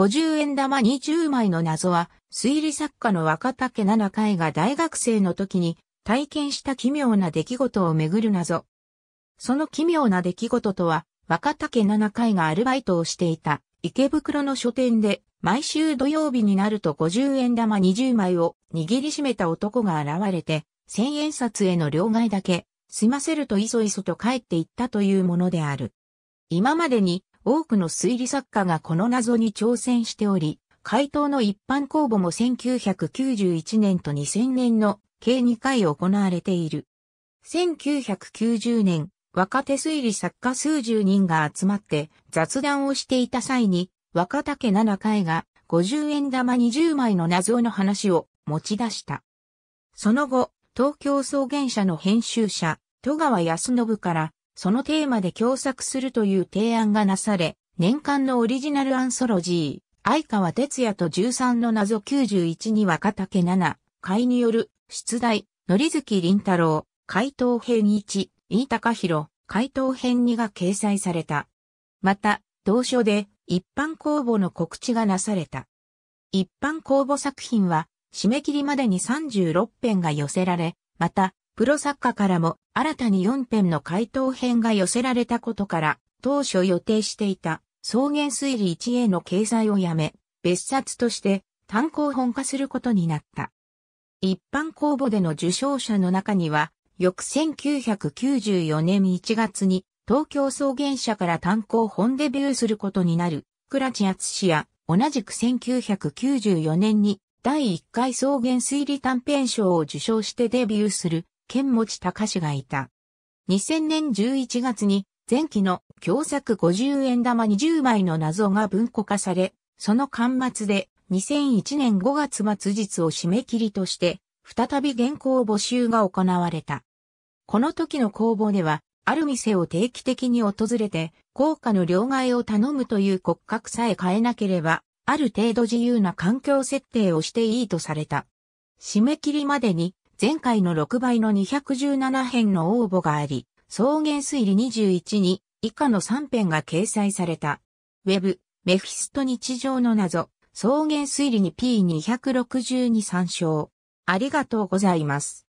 50円玉20枚の謎は、推理作家の若竹七海が大学生の時に体験した奇妙な出来事をめぐる謎。その奇妙な出来事とは、若竹七海がアルバイトをしていた池袋の書店で、毎週土曜日になると50円玉20枚を握りしめた男が現れて、千円札への両替だけ、済ませるといそいそと帰っていったというものである。今までに多くの推理作家がこの謎に挑戦しており、回答の一般公募も1991年と2000年の計2回行われている。1990年、若手推理作家数十人が集まって雑談をしていた際に、若竹七回が50円玉20枚の謎の話を持ち出した。その後、東京草原社の編集者、戸川康信からそのテーマで共作するという提案がなされ、年間のオリジナルアンソロジー、相川哲也と13の謎91に若竹七、会による、出題、のりずきりんたろう、回答編1、飯高弘、回答編2が掲載された。また、同書で一般公募の告知がなされた。一般公募作品は、締め切りまでに36編が寄せられ、また、プロ作家からも新たに4編の回答編が寄せられたことから、当初予定していた草原推理 1A の掲載をやめ、別冊として単行本化することになった。一般公募での受賞者の中には、翌1994年1月に東京草原社から単行本デビューすることになる倉地厚氏や同じく1994年に第1回草原推理短編賞を受賞してデビューする剣持隆がいた。2000年11月に前期の共作50円玉20枚の謎が文庫化され、その端末で2001年5月末日を締め切りとして、再び原稿募集が行われた。この時の公募では、ある店を定期的に訪れて、効果の両替を頼むという骨格さえ変えなければ、ある程度自由な環境設定をしていいとされた。締め切りまでに前回の6倍の217編の応募があり、草原推理21に以下の3編が掲載された。ウェブ、メフィスト日常の謎、草原推理に P262 参照。ありがとうございます。